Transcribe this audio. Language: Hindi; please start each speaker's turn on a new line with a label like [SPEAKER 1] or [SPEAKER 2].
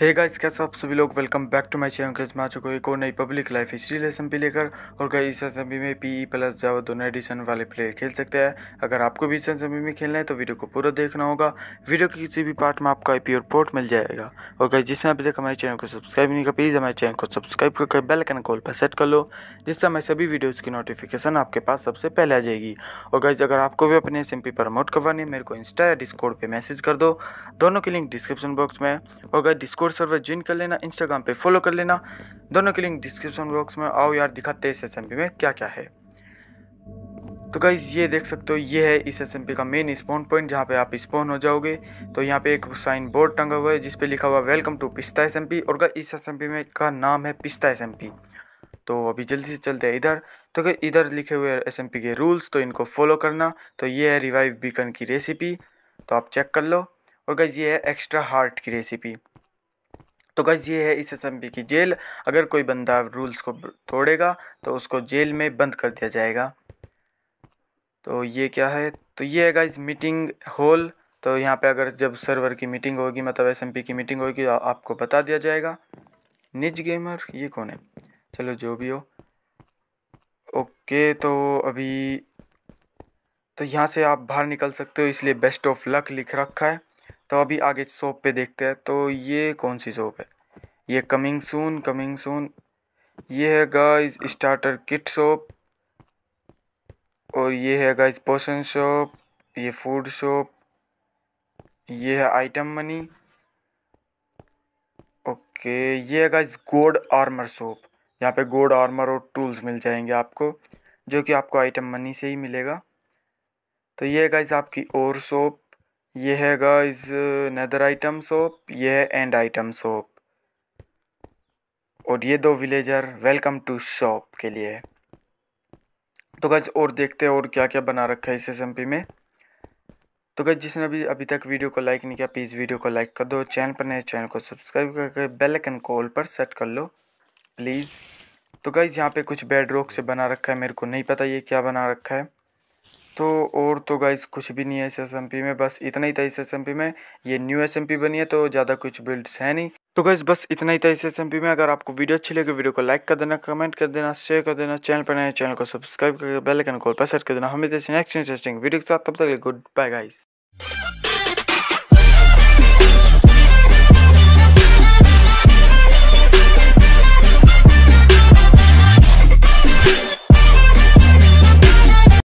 [SPEAKER 1] हे गाइस कैसे आप सभी लोग welcome back to my channel के मैं आ चुका एक और नई पब्लिक लाइफ हिस्ट्री लेसन भी लेकर और गई इस एसएमबी में पीई प्लस जावा दोनों एडिशन वाले प्लेयर खेल सकते हैं अगर आपको भी इस एसएमबी में खेलना है तो वीडियो को पूरा देखना होगा वीडियो के किसी भी पार्ट में आपका आई और पोर्ट मिल जाएगा और गई जिसने अभी तक हमारे चैनल को सब्सक्राइब नहीं कर प्लीज़ हमारे चैनल को सब्सक्राइब करके बेलकन कॉल पर सेट कर लो जिससे हमारे सभी वीडियोज़ की नोटिफिकेशन आपके पास सबसे पहले आ जाएगी और गई अगर आपको भी अपने एस प्रमोट करवानी है मेरे को इंस्टा या डिस्कोड पर मैसेज कर दोनों की लिंक डिस्क्रिप्शन बॉक्स में और गई डिस्कोड अंडरस्कोर सर्वर ज्वाइन कर लेना इंस्टाग्राम पे फॉलो कर लेना दोनों के लिंक डिस्क्रिप्शन बॉक्स में आओ यार दिखाते हैं इस एस में क्या क्या है तो गाइज ये देख सकते हो ये है इस एस का मेन स्पॉन पॉइंट जहाँ पे आप स्पॉन हो जाओगे तो यहाँ पे एक साइन बोर्ड टंगा हुआ है जिसपे लिखा हुआ वेलकम टू पिस्ता एस और गाइज इस एस में का नाम है पिस्ता एस तो अभी जल्दी से चलते हैं इधर तो क्या इधर लिखे हुए एस एम पी के रूल्स तो इनको फॉलो करना तो ये है रिवाइव बीकन की रेसिपी तो आप चेक कर लो और गई ये है एक्स्ट्रा हार्ट की रेसिपी तो गज़ ये है इस एसम्बली की जेल अगर कोई बंदा रूल्स को तोड़ेगा तो उसको जेल में बंद कर दिया जाएगा तो ये क्या है तो ये है गाइज मीटिंग हॉल तो यहाँ पे अगर जब सर्वर की मीटिंग होगी मतलब एस की मीटिंग होगी तो आपको बता दिया जाएगा निज गेमर ये कौन है चलो जो भी हो ओके तो अभी तो यहाँ से आप बाहर निकल सकते हो इसलिए बेस्ट ऑफ लक लिख रखा है तो अभी आगे शॉप पे देखते हैं तो ये कौन सी सोप है ये कमिंग सून कमिंग सून ये है गाइस स्टार्टर किट सोप और ये है गाइस पोशन शॉप ये फूड शॉप ये है आइटम मनी ओके ये है गाइस गोड आर्मर शॉप यहाँ पे गोड आर्मर और टूल्स मिल जाएंगे आपको जो कि आपको आइटम मनी से ही मिलेगा तो ये गाइस आपकी और शॉप ये है गाइस नदर आइटम शॉप ये है एंड आइटम शॉप और ये दो विलेजर वेलकम टू शॉप के लिए तो गज और देखते हैं और क्या क्या बना रखा है इस एस में तो गज जिसने अभी अभी तक वीडियो को लाइक नहीं किया प्लीज़ वीडियो को लाइक कर दो चैनल पर नए चैनल को सब्सक्राइब करके बेल आइकन को ऑल पर सेट कर लो प्लीज़ तो गज यहाँ पे कुछ बेड रॉक से बना रखा है मेरे को नहीं पता ये क्या बना रखा है तो और तो गाइस कुछ भी नहीं है इस एस में बस इतना ही था इस एस में ये न्यू एस बनी है तो ज़्यादा कुछ बिल्ड्स है नहीं तो गाइस बस इतना ही था इस एस में अगर आपको वीडियो अच्छी लगे वीडियो को लाइक कर देना कमेंट कर देना शेयर कर देना चैनल पर नए चैनल को सब्सक्राइब करके बेलकन कॉल पर सेट कर देना हमें नेक्स्ट इंटरेस्टिंग वीडियो के साथ तब तक गुड बाय गाइस